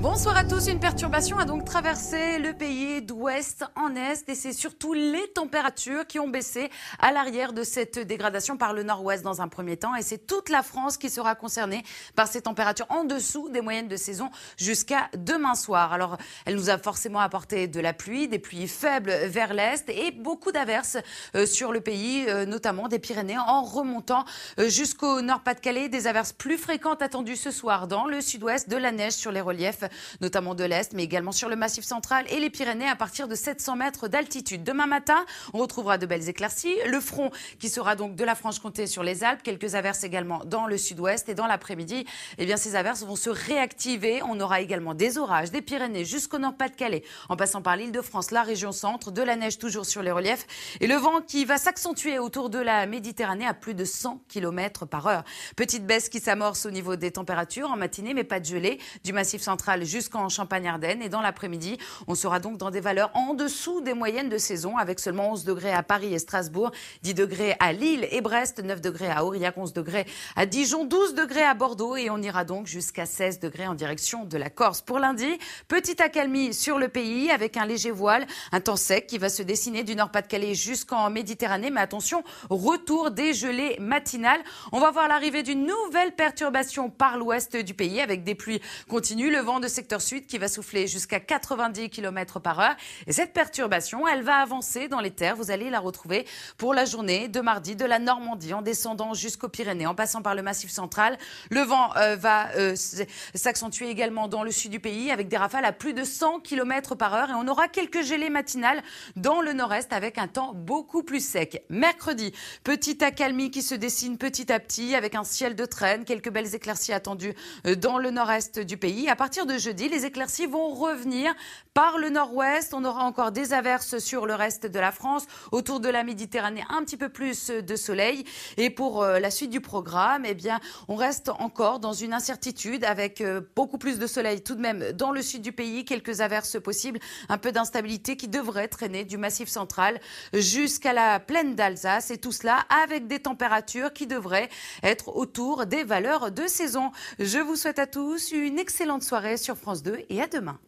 Bonsoir à tous. Une perturbation a donc traversé le pays d'ouest en est et c'est surtout les températures qui ont baissé à l'arrière de cette dégradation par le nord-ouest dans un premier temps et c'est toute la France qui sera concernée par ces températures en dessous des moyennes de saison jusqu'à demain soir. Alors, elle nous a forcément apporté de la pluie, des pluies faibles vers l'est et beaucoup d'averses euh, sur le pays, euh, notamment des Pyrénées en remontant euh, jusqu'au nord-Pas-de-Calais, des averses plus fréquentes attendues ce soir dans le sud-ouest, de la neige sur les reliefs notamment de l'Est, mais également sur le Massif central et les Pyrénées à partir de 700 mètres d'altitude. Demain matin, on retrouvera de belles éclaircies. Le front qui sera donc de la Franche-Comté sur les Alpes, quelques averses également dans le sud-ouest et dans l'après-midi, eh bien ces averses vont se réactiver. On aura également des orages des Pyrénées jusqu'au Nord-Pas-de-Calais, en passant par l'Île-de-France, la région centre, de la neige toujours sur les reliefs et le vent qui va s'accentuer autour de la Méditerranée à plus de 100 km par heure. Petite baisse qui s'amorce au niveau des températures en matinée, mais pas de gelée du Massif central jusqu'en Champagne-Ardenne. Et dans l'après-midi, on sera donc dans des valeurs en dessous des moyennes de saison, avec seulement 11 degrés à Paris et Strasbourg, 10 degrés à Lille et Brest, 9 degrés à Aurillac, 11 degrés à Dijon, 12 degrés à Bordeaux. Et on ira donc jusqu'à 16 degrés en direction de la Corse. Pour lundi, petite accalmie sur le pays avec un léger voile, un temps sec qui va se dessiner du Nord-Pas-de-Calais jusqu'en Méditerranée. Mais attention, retour des gelées matinales. On va voir l'arrivée d'une nouvelle perturbation par l'ouest du pays avec des pluies continues, le vent de secteur sud qui va souffler jusqu'à 90 km par heure. Et cette perturbation, elle va avancer dans les terres. Vous allez la retrouver pour la journée de mardi de la Normandie en descendant jusqu'aux Pyrénées, en passant par le Massif central. Le vent euh, va euh, s'accentuer également dans le sud du pays avec des rafales à plus de 100 km par heure. Et on aura quelques gelées matinales dans le nord-est avec un temps beaucoup plus sec. Mercredi, petite accalmie qui se dessine petit à petit avec un ciel de traîne, quelques belles éclaircies attendues euh, dans le nord-est du pays. À partir de jeudi, les éclaircies vont revenir par le nord-ouest. On aura encore des averses sur le reste de la France. Autour de la Méditerranée, un petit peu plus de soleil. Et pour euh, la suite du programme, eh bien, on reste encore dans une incertitude avec euh, beaucoup plus de soleil tout de même dans le sud du pays, quelques averses possibles, un peu d'instabilité qui devrait traîner du massif central jusqu'à la plaine d'Alsace. Et tout cela avec des températures qui devraient être autour des valeurs de saison. Je vous souhaite à tous une excellente soirée sur France 2 et à demain.